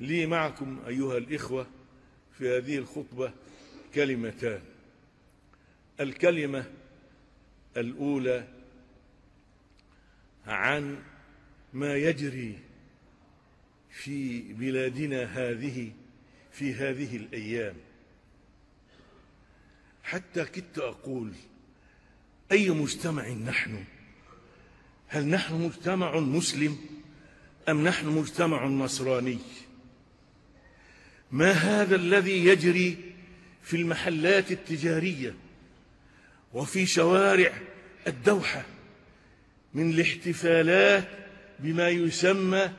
لي معكم أيها الإخوة في هذه الخطبة كلمتان الكلمة الأولى عن ما يجري في بلادنا هذه في هذه الأيام حتى كدت أقول أي مجتمع نحن هل نحن مجتمع مسلم أم نحن مجتمع نصراني ما هذا الذي يجري في المحلات التجارية وفي شوارع الدوحة من الاحتفالات بما يسمى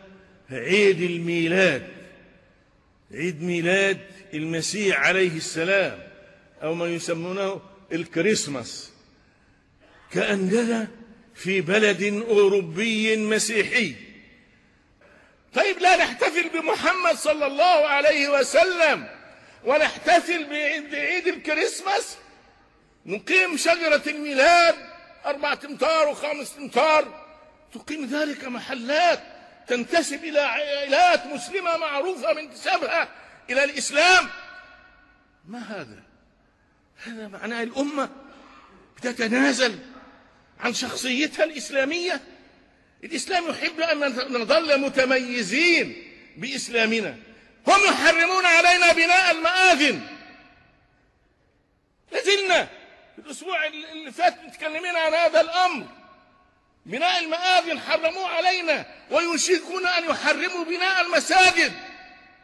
عيد الميلاد عيد ميلاد المسيح عليه السلام أو ما يسمونه الكريسماس كأننا في بلد أوروبي مسيحي طيب لا نحتفل بمحمد صلى الله عليه وسلم ونحتفل بعيد الكريسماس نقيم شجرة الميلاد أربعة أمتار وخمس أمتار تقيم ذلك محلات تنتسب إلى عائلات مسلمة معروفة من انتسابها إلى الإسلام ما هذا هذا معناه الأمة تتنازل عن شخصيتها الإسلامية الإسلام يحب أن نظل متميزين بإسلامنا هم يحرمون علينا بناء المآذن لازلنا الأسبوع اللي فات متكلمين عن هذا الأمر بناء المآذن حرموه علينا ويشيكون أن يحرموا بناء المساجد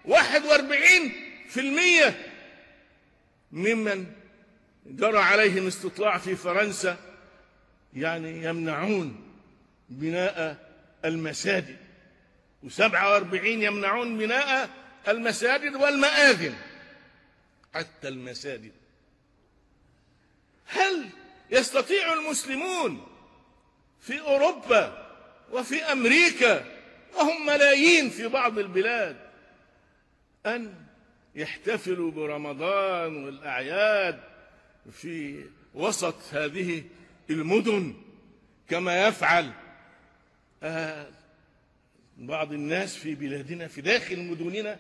41% ممن جرى عليهم استطلاع في فرنسا يعني يمنعون بناء المساجد و47 يمنعون بناء المساجد والمآذن حتى المساجد هل يستطيع المسلمون في أوروبا وفي أمريكا وهم ملايين في بعض البلاد أن يحتفلوا برمضان والأعياد في وسط هذه المدن كما يفعل آه، بعض الناس في بلادنا في داخل مدننا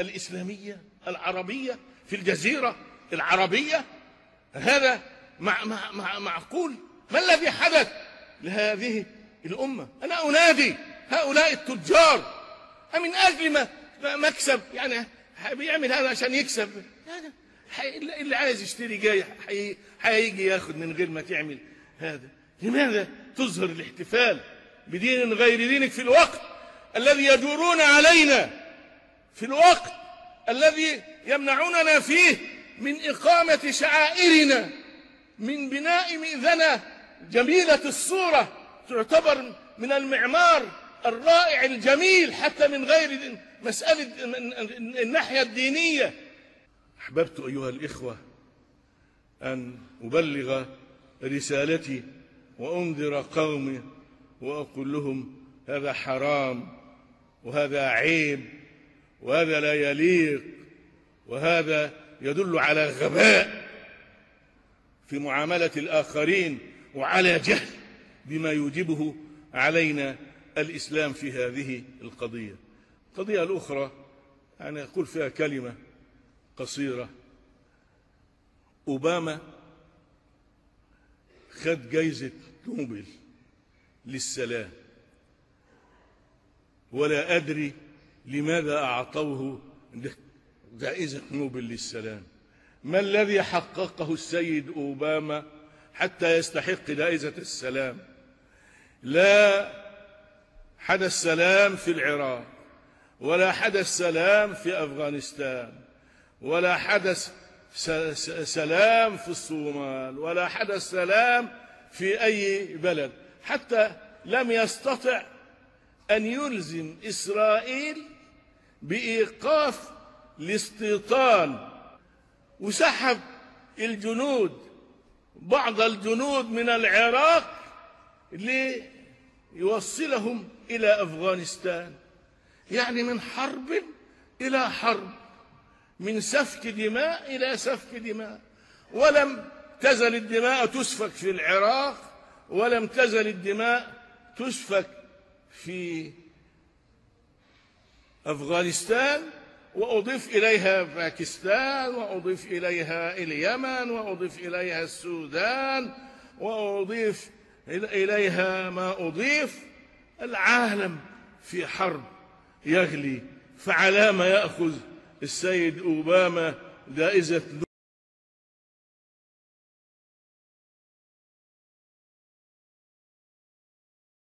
الإسلامية العربية في الجزيرة العربية هذا مع مع مع معقول ما الذي حدث لهذه الأمة أنا أنادي هؤلاء التجار من أجل ما مكسب يعني بيعمل هذا عشان يكسب اللي عايز يشتري جاي هيجي ياخد من غير ما تعمل هذا لماذا تظهر الاحتفال بدين غير دينك في الوقت الذي يدورون علينا في الوقت الذي يمنعوننا فيه من إقامة شعائرنا من بناء مئذنه جميلة الصورة تعتبر من المعمار الرائع الجميل حتى من غير مسألة الناحية الدينية أحببت أيها الإخوة أن أبلغ رسالتي وأنذر قومي وأقول لهم هذا حرام وهذا عيب وهذا لا يليق وهذا يدل على غباء في معاملة الآخرين وعلى جهل بما يوجبه علينا الإسلام في هذه القضية القضية الأخرى يعني أقول فيها كلمة قصيرة أوباما خد جايزة نوبل للسلام ولا أدري لماذا أعطوه جائزة نوبل للسلام ما الذي حققه السيد أوباما حتى يستحق جائزة السلام لا حدث سلام في العراق ولا حدث سلام في أفغانستان ولا حدث سلام في الصومال ولا حدث سلام في أي بلد حتى لم يستطع أن يلزم إسرائيل بإيقاف الاستيطان وسحب الجنود بعض الجنود من العراق ليوصلهم إلى أفغانستان يعني من حرب إلى حرب من سفك دماء إلى سفك دماء ولم تزل الدماء تسفك في العراق ولم تزل الدماء تسفك في أفغانستان وأضيف إليها باكستان وأضيف إليها اليمن وأضيف إليها السودان وأضيف إليها ما أضيف العالم في حرب يغلي فعلى ما يأخذ السيد أوباما جائزة